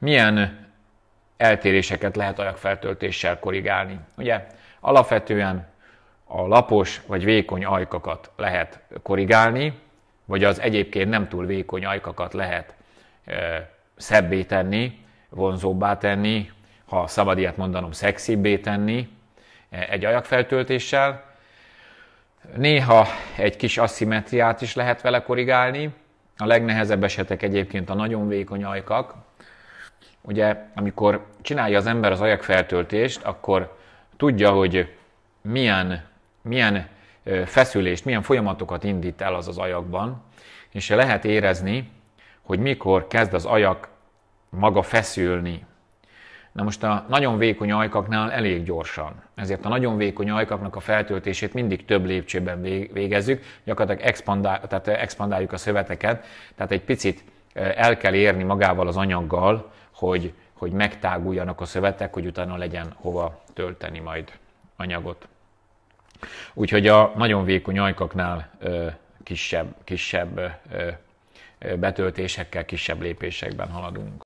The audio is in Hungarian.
milyen eltéréseket lehet ajakfeltöltéssel korrigálni. Ugye alapvetően a lapos vagy vékony ajkakat lehet korrigálni, vagy az egyébként nem túl vékony ajkakat lehet e, szebbé tenni, vonzóbbá tenni, ha szabad ilyet mondanom, szexibbé tenni e, egy ajakfeltöltéssel. Néha egy kis asszimetriát is lehet vele korrigálni. A legnehezebb esetek egyébként a nagyon vékony ajkak, Ugye, amikor csinálja az ember az ajakfeltöltést, akkor tudja, hogy milyen, milyen feszülést, milyen folyamatokat indít el az az ajakban, és lehet érezni, hogy mikor kezd az ajak maga feszülni. Na most a nagyon vékony ajkaknál elég gyorsan. Ezért a nagyon vékony ajkaknak a feltöltését mindig több lépcsőben végezzük, gyakorlatilag expandál, tehát expandáljuk a szöveteket, tehát egy picit Eh, el kell érni magával az anyaggal, hogy, hogy megtáguljanak a szövetek, hogy utána legyen hova tölteni majd anyagot. Úgyhogy a nagyon vékony ajkaknál eh, kisebb, kisebb eh, betöltésekkel, kisebb lépésekben haladunk.